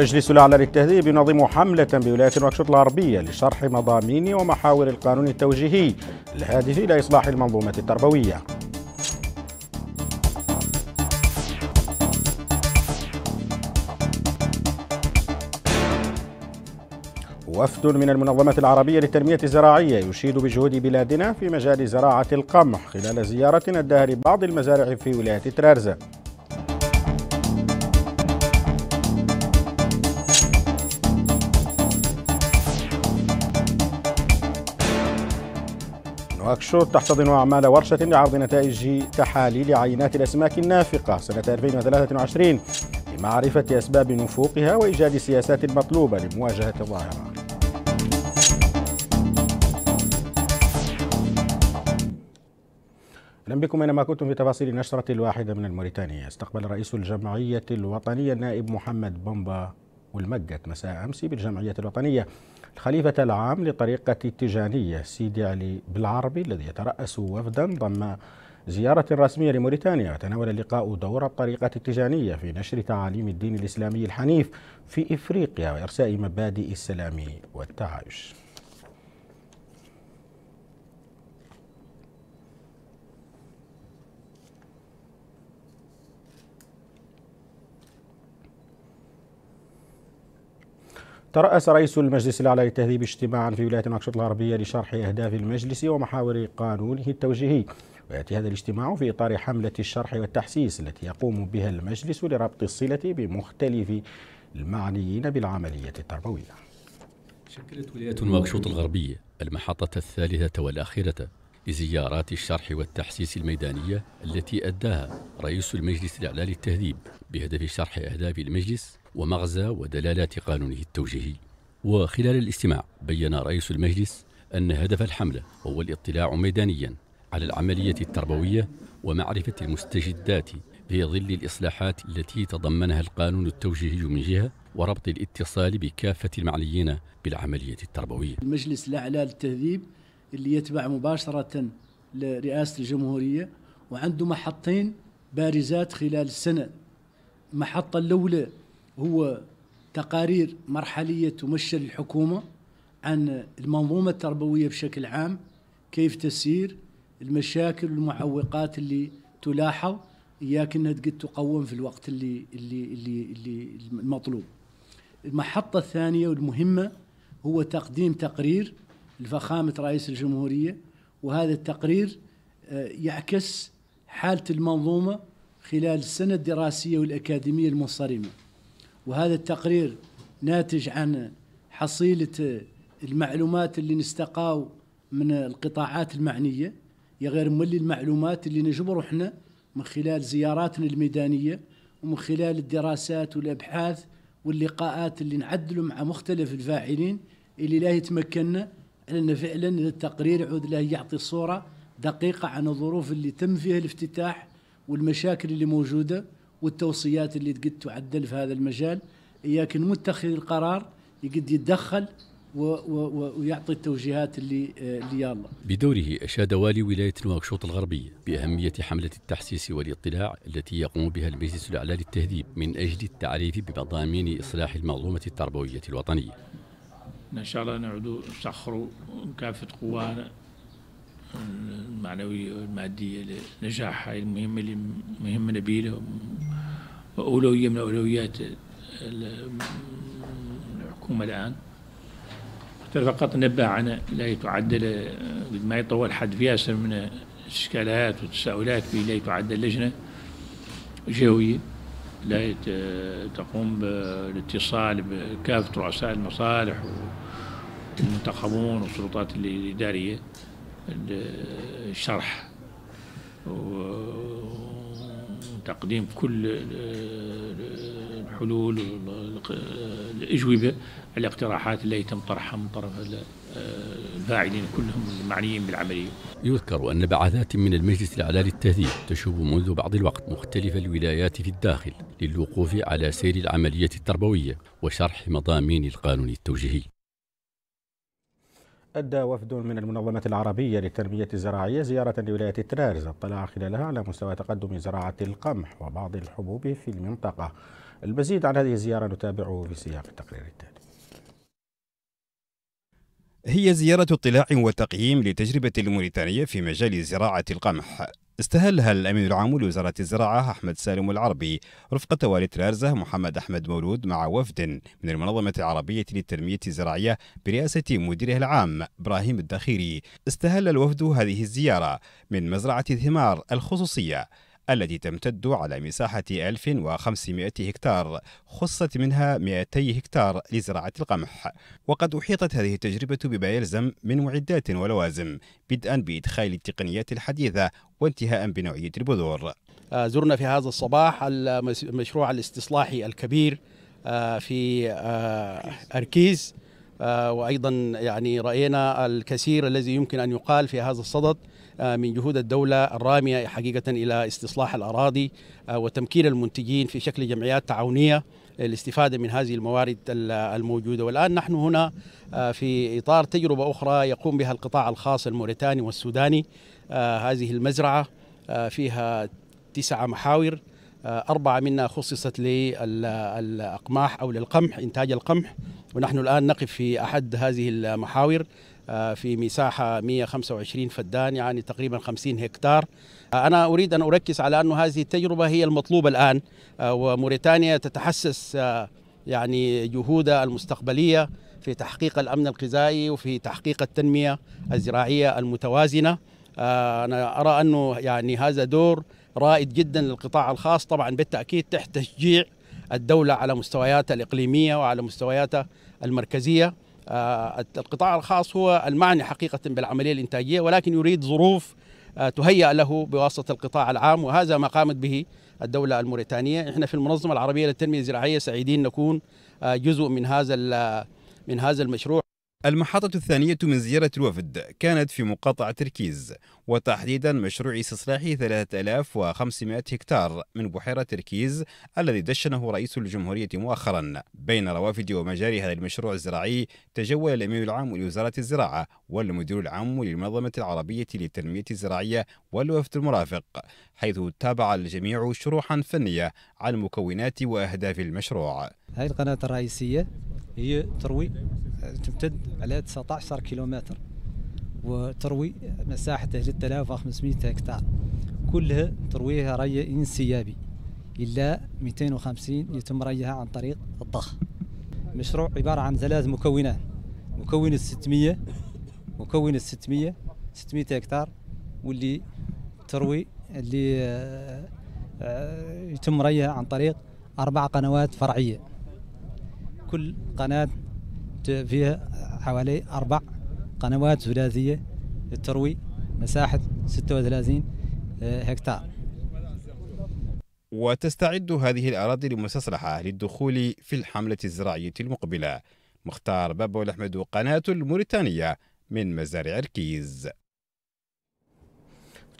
مجلس الأعلى للتهذيب ينظم حملة بولاية نواكشوط الغربية لشرح مضامين ومحاور القانون التوجيهي الهادف إلى إصلاح المنظومة التربوية وفد من المنظمة العربية للتنمية الزراعية يشيد بجهود بلادنا في مجال زراعة القمح خلال زيارة أداها لبعض المزارع في ولاية ترارزة نواكشوط تحتضن أعمال ورشة لعرض نتائج تحاليل عينات الأسماك النافقة سنة 2023 لمعرفة أسباب نفوقها وإيجاد السياسات المطلوبة لمواجهة الظاهرة اهلا بكم اينما كنتم في تفاصيل النشره الواحده من الموريتانيه، استقبل رئيس الجمعيه الوطنيه النائب محمد بومبا والمجت مساء امس بالجمعيه الوطنيه الخليفة العام لطريقة التجانية سيدي علي بالعربي الذي يترأس وفدا ضم زيارة رسمية لموريتانيا تناول اللقاء دور الطريقة التجانية في نشر تعاليم الدين الإسلامي الحنيف في إفريقيا وإرساء مبادئ السلام والتعايش ترأس رئيس المجلس الأعلى للتهذيب اجتماعا في ولاية نواكشوط الغربية لشرح أهداف المجلس ومحاور قانونه التوجيهي ويأتي هذا الاجتماع في إطار حملة الشرح والتحسيس التي يقوم بها المجلس لربط الصلة بمختلف المعنيين بالعملية التربوية شكلت ولاية نواكشوط الغربية المحطة الثالثة والأخيرة لزيارات الشرح والتحسيس الميدانية التي أداها رئيس المجلس الأعلى للتهذيب بهدف شرح أهداف المجلس ومغزى ودلالات قانونه التوجيهي وخلال الاستماع بين رئيس المجلس أن هدف الحملة هو الاطلاع ميدانيا على العملية التربوية ومعرفة المستجدات في ظل الإصلاحات التي تضمنها القانون التوجيهي من جهة وربط الاتصال بكافة المعنيين بالعملية التربوية المجلس الأعلى للتهذيب اللي يتبع مباشرة لرئاسة الجمهورية وعنده محطين بارزات خلال السنة المحطة الأولى هو تقارير مرحلية تمشي الحكومة عن المنظومة التربوية بشكل عام كيف تسير المشاكل والمعوقات اللي تلاحظ إياك أنها تقد تقوم في الوقت اللي, اللي, اللي, اللي المطلوب المحطة الثانية والمهمة هو تقديم تقرير لفخامه رئيس الجمهوريه وهذا التقرير آه، يعكس حاله المنظومه خلال السنه الدراسيه والاكاديميه المنصرمه وهذا التقرير ناتج عن حصيله آه، المعلومات اللي نستقاو من القطاعات المعنيه يا غير مولي المعلومات اللي نجبروا احنا من خلال زياراتنا الميدانيه ومن خلال الدراسات والابحاث واللقاءات اللي نعدلوا مع مختلف الفاعلين اللي لا يتمكننا لأن فعلا التقرير يعود له يعطي صورة دقيقة عن الظروف اللي تم فيها الافتتاح والمشاكل اللي موجودة والتوصيات اللي قد تعدل في هذا المجال لكن متخذ القرار يقد يتدخل و و ويعطي التوجيهات اللي آه، اللي يالله. بدوره اشاد والي ولايه نواكشوط الغربيه باهميه حمله التحسيس والاطلاع التي يقوم بها المجلس الاعلى للتهذيب من اجل التعريف بمضامين اصلاح المنظومه التربويه الوطنيه. ان شاء الله نعودوا نسخروا كافه قوانا المعنويه والماديه لنجاح هاي المهمه اللي مهمه نبيله واولويه من اولويات الحكومه الان فقط نبه عن لا تعدل قد ما يطول حد في ياسر من الاشكالات والتساؤلات في لا تعدل لجنه جويه لا تقوم بالاتصال بكافة رؤساء المصالح والمنتخبون والسلطات الإدارية الشرح وتقديم كل الحلول الأجوبة على الاقتراحات التي تم طرحها من طرف الفاعلين آه، كلهم المعنيين بالعملية يذكر أن بعثات من المجلس الأعلى للتهذيب تشوب منذ بعض الوقت مختلف الولايات في الداخل للوقوف على سير العملية التربوية وشرح مضامين القانون التوجيهي أدى وفد من المنظمة العربية للتنمية الزراعية زيارة لولاية ترارز اطلع خلالها على مستوى تقدم زراعة القمح وبعض الحبوب في المنطقة المزيد عن هذه الزيارة نتابعه في سياق التقرير التالي هي زيارة اطلاع وتقييم لتجربة الموريتانية في مجال زراعة القمح استهلها الأمين العام لوزارة الزراعة أحمد سالم العربي رفقة والي تلارزة محمد أحمد مولود مع وفد من المنظمة العربية للتنمية الزراعية برئاسة مديره العام إبراهيم الدخيري استهل الوفد هذه الزيارة من مزرعة الثمار الخصوصية التي تمتد على مساحة 1500 هكتار خصت منها 200 هكتار لزراعة القمح وقد أحيطت هذه التجربة بما يلزم من معدات ولوازم بدءا بإدخال التقنيات الحديثة وانتهاء بنوعية البذور آه، زرنا في هذا الصباح المشروع الاستصلاحي الكبير آه، في آه، أركيز آه، وايضا يعني راينا الكثير الذي يمكن ان يقال في هذا الصدد آه، من جهود الدوله الراميه حقيقه الى استصلاح الاراضي آه، وتمكين المنتجين في شكل جمعيات تعاونيه للاستفاده من هذه الموارد الموجوده والان نحن هنا في اطار تجربه اخرى يقوم بها القطاع الخاص الموريتاني والسوداني هذه المزرعه فيها تسعه محاور آه، أربعة منها خصصت للأقماح أو للقمح إنتاج القمح ونحن الآن نقف في أحد هذه المحاور آه، في مساحة 125 فدان يعني تقريبا 50 هكتار آه، أنا أريد أن أركز على أن هذه التجربة هي المطلوبة الآن وموريتانيا تتحسس يعني جهودها المستقبلية في تحقيق الأمن الغذائي وفي تحقيق التنمية الزراعية المتوازنة أنا أرى أنه يعني هذا دور رائد جدا للقطاع الخاص طبعا بالتأكيد تحت تشجيع الدولة على مستوياتها الإقليمية وعلى مستوياتها المركزية آه، القطاع الخاص هو المعني حقيقة بالعملية الإنتاجية ولكن يريد ظروف آه، تهيأ له بواسطة القطاع العام وهذا ما قامت به الدولة الموريتانية احنا في المنظمة العربية للتنمية الزراعية سعيدين نكون آه، جزء من هذا من هذا المشروع المحطة الثانية من زيارة الوفد كانت في مقاطعة تركيز وتحديدا مشروع استصلاح 3500 هكتار من بحيرة تركيز الذي دشنه رئيس الجمهورية مؤخرا بين روافد ومجاري هذا المشروع الزراعي تجول الأمين العام لوزارة الزراعة والمدير العام للمنظمة العربية للتنمية الزراعية والوفد المرافق حيث تابع الجميع شروحا فنية عن مكونات وأهداف المشروع هذه القناة الرئيسية هي تروي تمتد على 19 كيلومتر وتروي مساحة 3500 هكتار كلها ترويها ري انسيابي إلا 250 يتم ريها عن طريق الضخ مشروع عبارة عن ثلاث مكونات مكون ال 600 مكون ال 600 600 هكتار واللي تروي اللي آه، يتم ريها عن طريق أربع قنوات فرعية كل قناة فيها حوالي أربع قنوات ثلاثية تروي مساحة 36 آه، هكتار وتستعد هذه الأراضي المستصلحة للدخول في الحملة الزراعية المقبلة مختار بابو الأحمد قناة الموريتانية من مزارع ركيز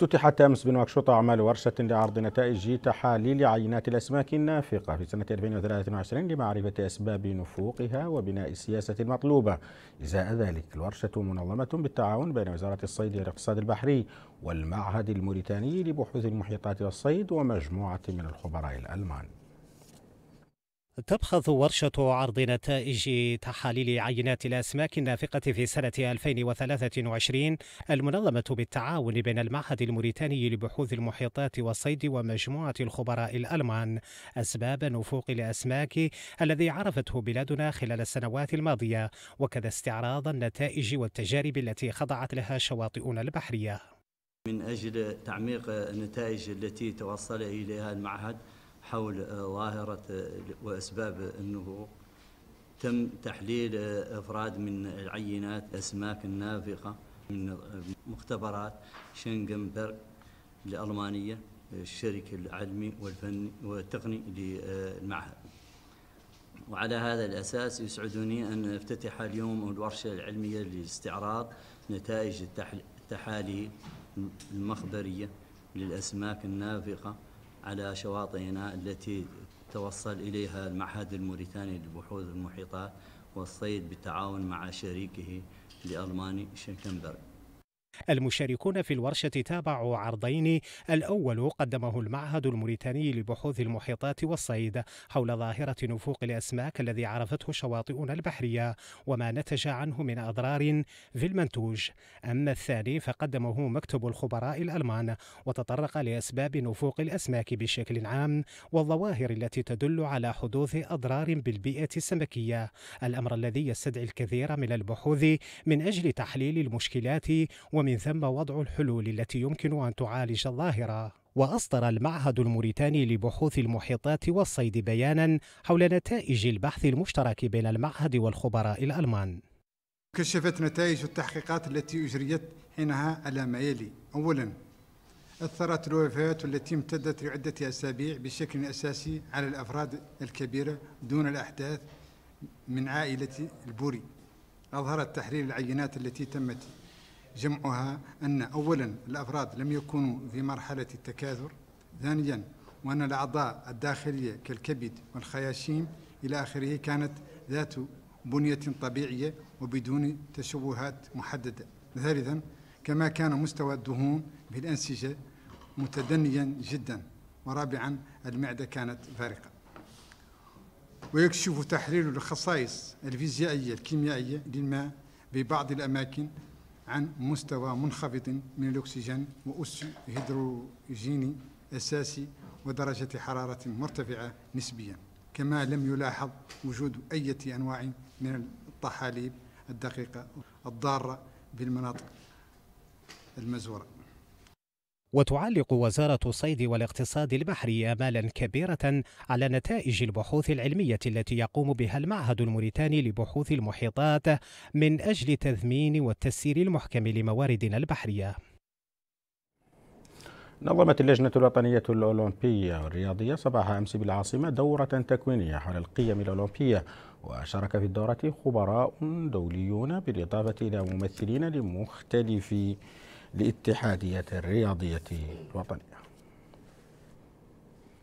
افتتحت أمس بنواكشوط أعمال ورشة لعرض نتائج تحاليل عينات الأسماك النافقة في سنة 2023 لمعرفة أسباب نفوقها وبناء السياسة المطلوبة إزاء ذلك الورشة منظمة بالتعاون بين وزارة الصيد والاقتصاد البحري والمعهد الموريتاني لبحوث المحيطات والصيد ومجموعة من الخبراء الألمان تبحث ورشة عرض نتائج تحاليل عينات الأسماك النافقة في سنة 2023 المنظمة بالتعاون بين المعهد الموريتاني لبحوث المحيطات والصيد ومجموعة الخبراء الألمان أسباب نفوق الأسماك الذي عرفته بلادنا خلال السنوات الماضية وكذا استعراض النتائج والتجارب التي خضعت لها شواطئنا البحرية من أجل تعميق النتائج التي توصل إليها المعهد حول آه، ظاهرة آه، وأسباب النهوض تم تحليل آه، أفراد من العينات أسماك النافقة من مختبرات شنغنبرغ الألمانية الشركة العلمي والفني والتقني للمعهد وعلى هذا الأساس يسعدني أن افتتح اليوم الورشة العلمية لاستعراض نتائج التحاليل المخبرية للأسماك النافقة على شواطئنا التي توصل إليها المعهد الموريتاني للبحوث المحيطة والصيد بالتعاون مع شريكه الألماني شنكنبرغ المشاركون في الورشة تابعوا عرضين الأول قدمه المعهد الموريتاني لبحوث المحيطات والصيد حول ظاهرة نفوق الأسماك الذي عرفته شواطئنا البحرية وما نتج عنه من أضرار في المنتوج أما الثاني فقدمه مكتب الخبراء الألمان وتطرق لأسباب نفوق الأسماك بشكل عام والظواهر التي تدل على حدوث أضرار بالبيئة السمكية الأمر الذي يستدعي الكثير من البحوث من أجل تحليل المشكلات و ومن ثم وضع الحلول التي يمكن أن تعالج الظاهرة وأصدر المعهد الموريتاني لبحوث المحيطات والصيد بيانا حول نتائج البحث المشترك بين المعهد والخبراء الألمان كشفت نتائج التحقيقات التي أجريت حينها على ما يلي أولا أثرت الوفيات التي امتدت لعدة أسابيع بشكل أساسي على الأفراد الكبيرة دون الأحداث من عائلة البوري أظهرت تحرير العينات التي تمت جمعها أن أولا الأفراد لم يكونوا في مرحلة التكاثر ثانيا وأن الأعضاء الداخلية كالكبد والخياشيم إلى آخره كانت ذات بنية طبيعية وبدون تشوهات محددة ثالثا كما كان مستوى الدهون في الأنسجة متدنيا جدا ورابعا المعدة كانت فارقة ويكشف تحليل الخصائص الفيزيائية الكيميائية للماء ببعض الأماكن عن مستوى منخفض من الأكسجين وأس هيدروجيني أساسي ودرجة حرارة مرتفعة نسبيا كما لم يلاحظ وجود أي أنواع من الطحاليب الدقيقة الضارة بالمناطق المزورة وتعلق وزارة الصيد والاقتصاد البحري آمالا كبيرة على نتائج البحوث العلمية التي يقوم بها المعهد الموريتاني لبحوث المحيطات من أجل تذمين والتسيير المحكم لمواردنا البحرية. نظمت اللجنة الوطنية الأولمبية والرياضية صباح أمس بالعاصمة دورة تكوينية حول القيم الأولمبية وشارك في الدورة خبراء دوليون بالإضافة إلى ممثلين لمختلف لاتحادية الرياضية الوطنية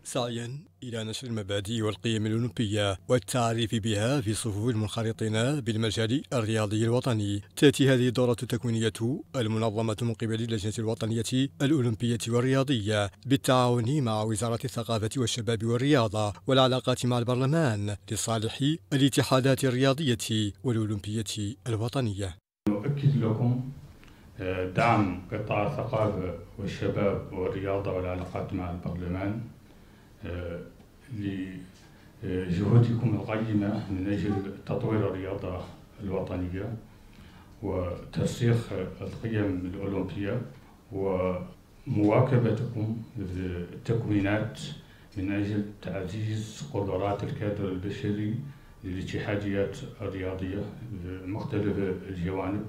سعيا إلى نشر المبادئ والقيم الأولمبية والتعريف بها في صفوف المنخرطين بالمجال الرياضي الوطني تأتي هذه الدورة التكوينية المنظمة من قبل اللجنة الوطنية الأولمبية والرياضية بالتعاون مع وزارة الثقافة والشباب والرياضة والعلاقات مع البرلمان لصالح الاتحادات الرياضية والأولمبية الوطنية نؤكد لكم دعم قطاع الثقافة والشباب والرياضة والعلاقات مع البرلمان آه، لجهودكم القيمة من أجل تطوير الرياضة الوطنية وترسيخ القيم الأولمبية ومواكبتكم للتكوينات من أجل تعزيز قدرات الكادر البشري للاتحاديات الرياضية بمختلف الجوانب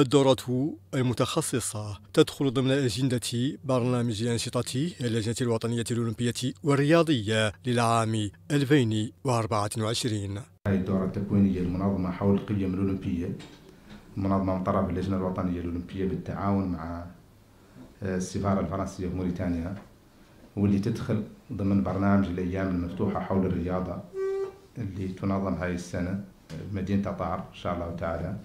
الدورة المتخصصة تدخل ضمن أجندة برنامج أنشطة اللجنة الوطنية الأولمبية والرياضية للعام 2024 هذه الدورة التكوينية المنظمة حول القيم الأولمبية منظمة من طرف اللجنة الوطنية الأولمبية بالتعاون مع آه، السفارة الفرنسية في موريتانيا واللي تدخل ضمن برنامج الأيام المفتوحة حول الرياضة اللي تنظم هذه السنة بمدينة أطار إن شاء الله تعالى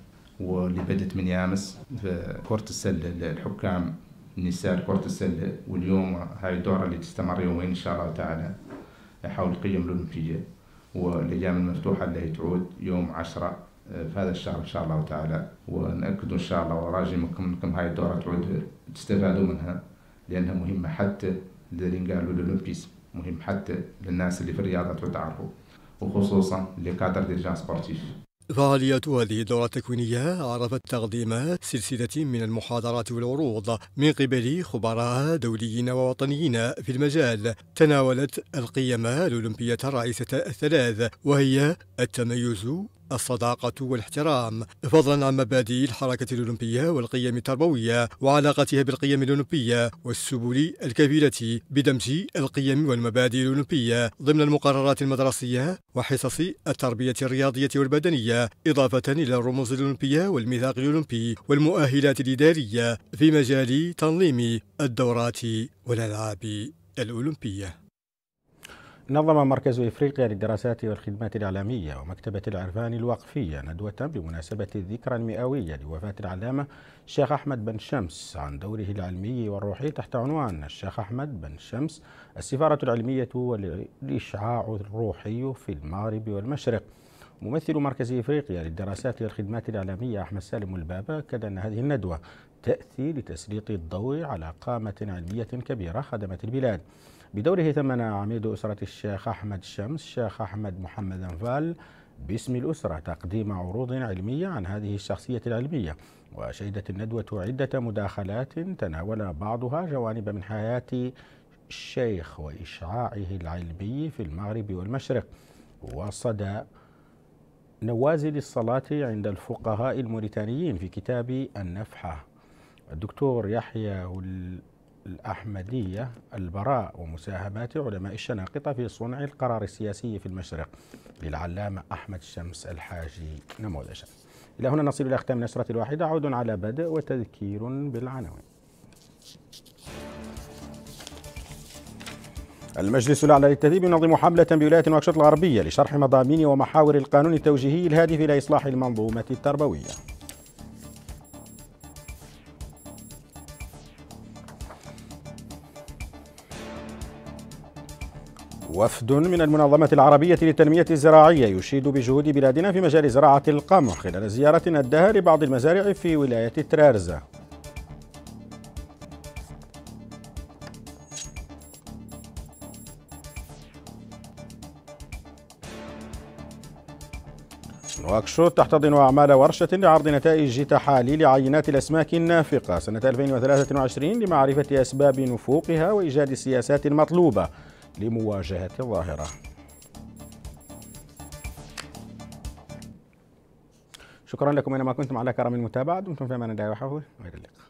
واللي بدت من يامس في كرة السلة الحكام النساء كرة السلة واليوم هاي الدورة اللي تستمر يومين إن شاء الله تعالى حول القيم الأولمبية والأيام المفتوحة اللي تعود يوم عشرة آه، في هذا الشهر إن شاء الله تعالى ونأكد إن شاء الله وراجي منكم هاي الدورة تعود تستفادوا منها لأنها مهمة حتى اللي قالوا الأولمبيس مهم حتى للناس اللي في الرياضة تعرفوا وخصوصا لكادر ديجان سبورتيف فعالية هذه الدورة التكوينية عرفت تقديم سلسلة من المحاضرات والعروض من قبل خبراء دوليين ووطنيين في المجال تناولت القيم الأولمبية الرئيسة الثلاث وهي التميز الصداقة والاحترام فضلا عن مبادئ الحركة الأولمبية والقيم التربوية وعلاقتها بالقيم الأولمبية والسبل الكبيرة بدمج القيم والمبادئ الأولمبية ضمن المقررات المدرسية وحصص التربية الرياضية والبدنية إضافة إلى الرموز الأولمبية والميثاق الأولمبي والمؤهلات الإدارية في مجال تنظيم الدورات والألعاب الأولمبية نظم مركز افريقيا للدراسات والخدمات الاعلاميه ومكتبه العرفان الوقفيه ندوه بمناسبه الذكرى المئويه لوفاه العلامه الشيخ احمد بن شمس عن دوره العلمي والروحي تحت عنوان الشيخ احمد بن شمس السفاره العلميه والاشعاع الروحي في المغرب والمشرق. ممثل مركز افريقيا للدراسات والخدمات الاعلاميه احمد سالم البابا اكد ان هذه الندوه تاتي لتسليط الضوء على قامه علميه كبيره خدمت البلاد. بدوره ثمن عميد أسرة الشيخ أحمد الشمس الشيخ أحمد محمد أنفال باسم الأسرة تقديم عروض علمية عن هذه الشخصية العلمية وشهدت الندوة عدة مداخلات تناول بعضها جوانب من حياة الشيخ وإشعاعه العلمي في المغرب والمشرق وصدى نوازل الصلاة عند الفقهاء الموريتانيين في كتاب النفحة الدكتور يحيى الأحمدية البراء ومساهمات علماء الشناقطة في صنع القرار السياسي في المشرق للعلامة أحمد شمس الحاجي نموذجا إلى هنا نصل إلى ختام نشرة الواحدة عود على بدء وتذكير بالعناوين المجلس الأعلى للتهذيب ينظم حملة بولاية نواكشوط الغربية لشرح مضامين ومحاور القانون التوجيهي الهادف إلى إصلاح المنظومة التربوية وفد من المنظمة العربية للتنمية الزراعية يشيد بجهود بلادنا في مجال زراعة القمح خلال زيارة أدها لبعض المزارع في ولاية ترارزة نواكشوط تحتضن أعمال ورشة لعرض نتائج تحاليل عينات الأسماك النافقة سنة 2023 لمعرفة أسباب نفوقها وإيجاد السياسات المطلوبة لمواجهة الظاهرة شكرا لكم اينما كنتم على كرم المتابعه دمتم في امان الله وحفظه وإلى اللقاء